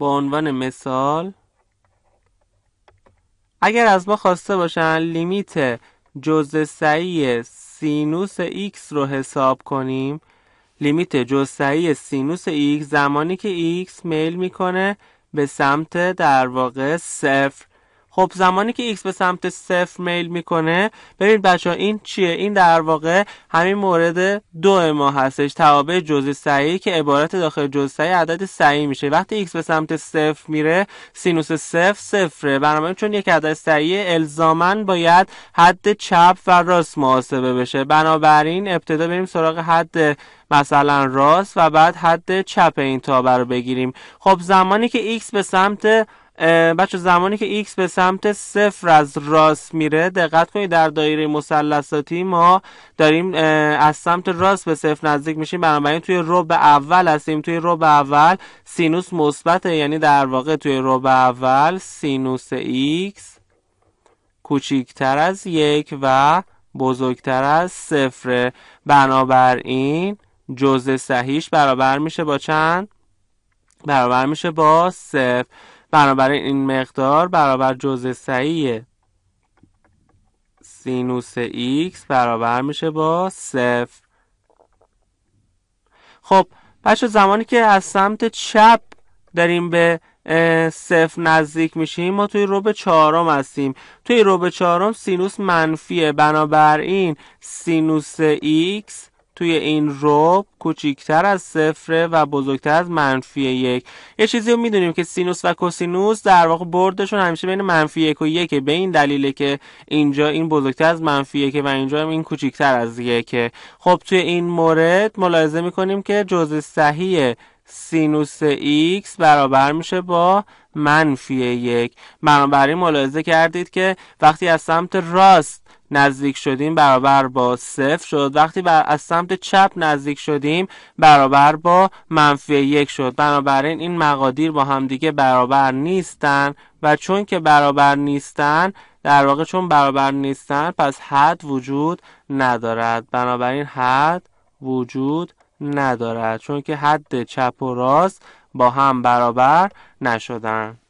به عنوان مثال اگر از ما خواسته باشن لیمیت صحیح سینوس x رو حساب کنیم لیمیت صحیح سینوس x زمانی که x میل میکنه به سمت در واقع صفر خب زمانی که x به سمت صفر میل میکنه ببینید بچه این چیه این در واقع همین مورد دو ما هستش توابع جزء صحیح که عبارت داخل جزء صحیح عدد صحیح میشه وقتی x به سمت صفر میره سینوس صفر صفره بنابراین چون یک عدد صحیح الزاما باید حد چپ و راست محاسبه بشه بنابراین ابتدا بریم سراغ حد مثلا راست و بعد حد چپ این تابه رو بگیریم خب زمانی که x به سمت بچه زمانی که x به سمت صفر از راست میره دقت کنید در دایره مثلثاتی ما داریم از سمت راست به صفر نزدیک میشیم بنابراین توی ربع اول هستیم توی ربع اول سینوس مثبت یعنی در واقع توی ربع اول سینوس x کوچیکتر از یک و بزرگتر از صفر بنابراین جزء صحیش برابر میشه با چند برابر میشه با صفر برابر این مقدار برابر جزء سعیه سینوس x برابر میشه با صفر خب بچه زمانی که از سمت چپ داریم به صفر نزدیک میشیم ما توی روبه چهارم هستیم توی روبه چهارم سینوس منفیه بنابراین سینوس x توی این روب کوچیکتر از صفره و بزرگتر از منفی یک یه چیزی رو میدونیم که سینوس و کوسینوس در واقع بردشون همیشه بین منفی یک و یک به این دلیله که اینجا این بزرگتر از منفی یک و اینجا هم این کوچیکتر از یک. خب توی این مورد ملاحظه میکنیم که جزء صحیح سینوس x برابر میشه با منفی یک بنابراین ملاحظه کردید که وقتی از سمت راست نزدیک شدیم برابر با صفر شد وقتی از سمت چپ نزدیک شدیم برابر با منفی یک شد بنابراین این مقادیر با همدیگه برابر نیستن و چون که برابر نیستن در واقع چون برابر نیستن پس حد وجود ندارد بنابراین حد وجود ندارد چون که حد چپ و راست با هم برابر نشدن